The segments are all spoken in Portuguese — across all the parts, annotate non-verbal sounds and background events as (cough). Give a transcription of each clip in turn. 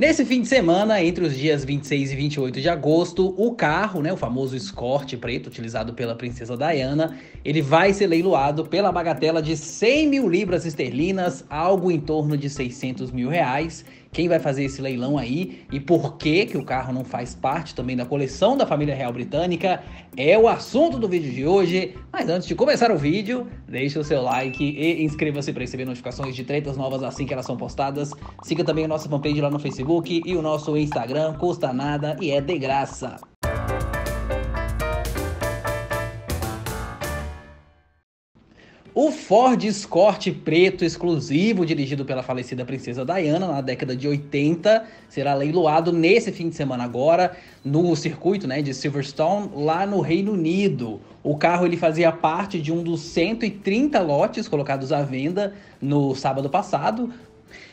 Nesse fim de semana, entre os dias 26 e 28 de agosto, o carro, né, o famoso escorte preto utilizado pela princesa Diana, ele vai ser leiloado pela bagatela de 100 mil libras esterlinas, algo em torno de 600 mil reais, quem vai fazer esse leilão aí e por que que o carro não faz parte também da coleção da família real britânica é o assunto do vídeo de hoje. Mas antes de começar o vídeo, deixe o seu like e inscreva-se para receber notificações de tretas novas assim que elas são postadas. Siga também a nossa fanpage lá no Facebook e o nosso Instagram, custa nada e é de graça. O Ford Escort preto exclusivo, dirigido pela falecida princesa Diana na década de 80, será leiloado nesse fim de semana agora no circuito né, de Silverstone, lá no Reino Unido. O carro ele fazia parte de um dos 130 lotes colocados à venda no sábado passado,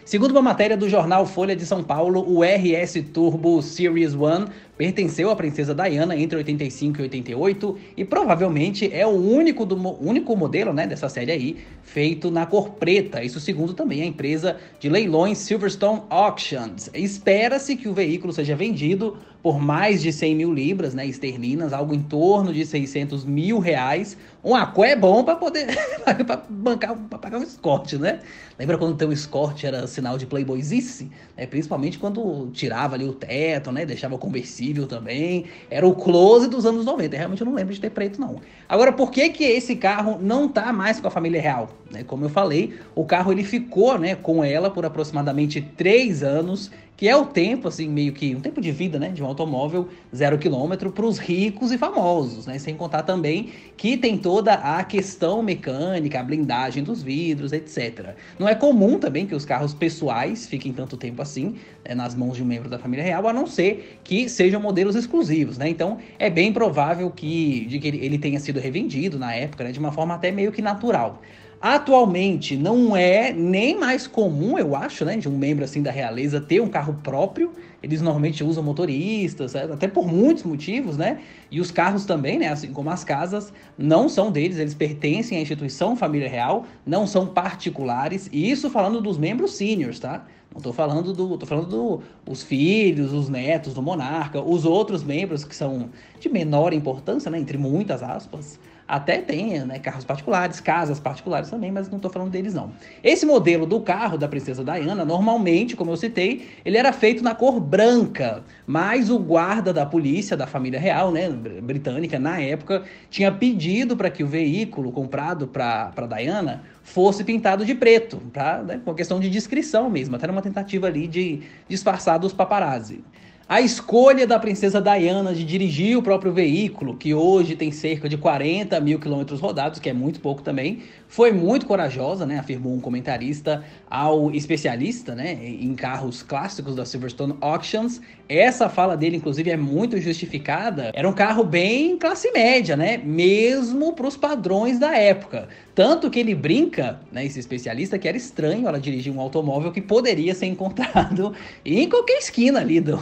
Segundo uma matéria do jornal Folha de São Paulo, o RS Turbo Series One pertenceu à princesa Diana entre 85 e 88 e provavelmente é o único, do, único modelo né, dessa série aí feito na cor preta. Isso segundo também a empresa de leilões Silverstone Auctions. Espera-se que o veículo seja vendido por mais de 100 mil libras né, esterlinas, algo em torno de 600 mil reais. Um aqué é bom para poder (laughs) pra bancar, pra pagar um escorte, né? Lembra quando o um escorte era sinal de playboyzice, né? principalmente quando tirava ali o teto, né? deixava conversível também. Era o close dos anos 90. Realmente eu não lembro de ter preto, não. Agora, por que, que esse carro não tá mais com a família real? Né? Como eu falei, o carro ele ficou né, com ela por aproximadamente três anos que é o tempo, assim, meio que um tempo de vida, né, de um automóvel zero quilômetro para os ricos e famosos, né, sem contar também que tem toda a questão mecânica, a blindagem dos vidros, etc. Não é comum também que os carros pessoais fiquem tanto tempo assim né, nas mãos de um membro da família real, a não ser que sejam modelos exclusivos, né, então é bem provável que, de que ele tenha sido revendido na época, né, de uma forma até meio que natural. Atualmente não é nem mais comum, eu acho, né, de um membro assim da realeza ter um carro próprio. Eles normalmente usam motoristas, é, até por muitos motivos, né? E os carros também, né, assim como as casas, não são deles, eles pertencem à instituição família real, não são particulares. E isso falando dos membros seniors, tá? Não tô falando do, tô falando do os filhos, os netos do monarca, os outros membros que são de menor importância, né, entre muitas aspas até tem né, carros particulares, casas particulares também, mas não estou falando deles não. Esse modelo do carro da princesa Diana, normalmente, como eu citei, ele era feito na cor branca, mas o guarda da polícia da família real, né, britânica, na época, tinha pedido para que o veículo comprado para Diana fosse pintado de preto, tá? Né, uma questão de descrição mesmo, até uma tentativa ali de disfarçar dos paparazzi. A escolha da princesa Diana de dirigir o próprio veículo, que hoje tem cerca de 40 mil quilômetros rodados, que é muito pouco também, foi muito corajosa, né? Afirmou um comentarista ao especialista né? em carros clássicos da Silverstone Auctions. Essa fala dele, inclusive, é muito justificada. Era um carro bem classe média, né? Mesmo para os padrões da época. Tanto que ele brinca, né, esse especialista, que era estranho ela dirigir um automóvel que poderia ser encontrado (laughs) em qualquer esquina ali do,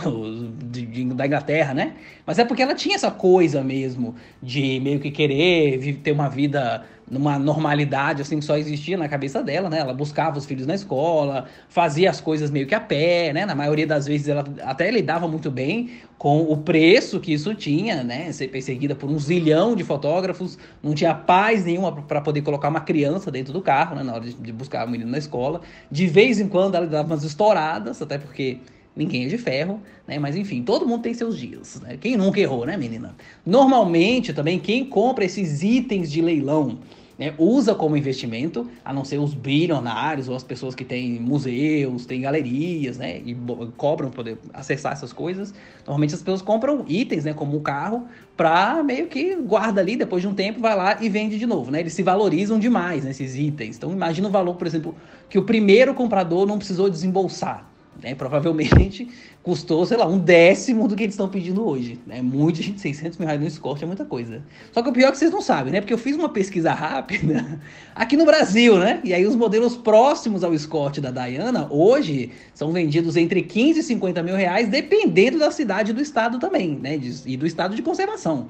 de, de, da Inglaterra, né? Mas é porque ela tinha essa coisa mesmo de meio que querer ter uma vida numa normalidade assim que só existia na cabeça dela, né? Ela buscava os filhos na escola, fazia as coisas meio que a pé, né? Na maioria das vezes ela até lidava muito bem com o preço que isso tinha, né? Ser perseguida por um zilhão de fotógrafos, não tinha paz nenhuma para poder colocar uma criança dentro do carro, né? Na hora de, buscar o menino na escola. De vez em quando ela dava umas estouradas, até porque ninguém é de ferro, né? Mas enfim, todo mundo tem seus dias, né? Quem nunca errou, né, menina? Normalmente também quem compra esses itens de leilão né, usa como investimento, a não ser os bilionários ou as pessoas que têm museus, têm galerias, né, e cobram poder acessar essas coisas. Normalmente as pessoas compram itens, né, como um carro, para meio que guarda ali, depois de um tempo vai lá e vende de novo, né? Eles se valorizam demais nesses né, itens. Então imagina o valor, por exemplo, que o primeiro comprador não precisou desembolsar, né? Provavelmente (laughs) custou, sei lá, um décimo do que eles estão pedindo hoje. É né? muito, gente, 600 mil reais no escorte é muita coisa. Só que o pior é que vocês não sabem, né? Porque eu fiz uma pesquisa rápida (laughs) aqui no Brasil, né? E aí os modelos próximos ao escorte da Diana, hoje, são vendidos entre 15 e 50 mil reais, dependendo da cidade e do estado também, né? E do estado de conservação.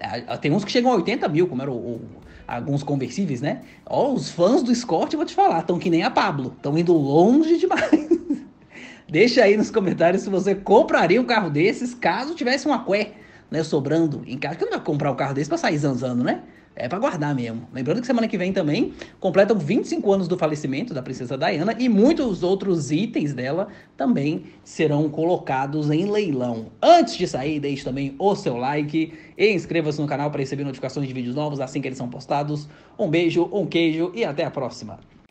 É, tem uns que chegam a 80 mil, como era o, o alguns conversíveis, né? Ó, os fãs do Scott, vou te falar, estão que nem a Pablo, estão indo longe (laughs) demais. Deixa aí nos comentários se você compraria um carro desses caso tivesse uma Qué, né, sobrando em casa. Que não vai comprar um carro desse pra sair zanzando, né? É para guardar mesmo. Lembrando que semana que vem também completam 25 anos do falecimento da princesa Diana e muitos outros itens dela também serão colocados em leilão. Antes de sair, deixe também o seu like e inscreva-se no canal para receber notificações de vídeos novos assim que eles são postados. Um beijo, um queijo e até a próxima.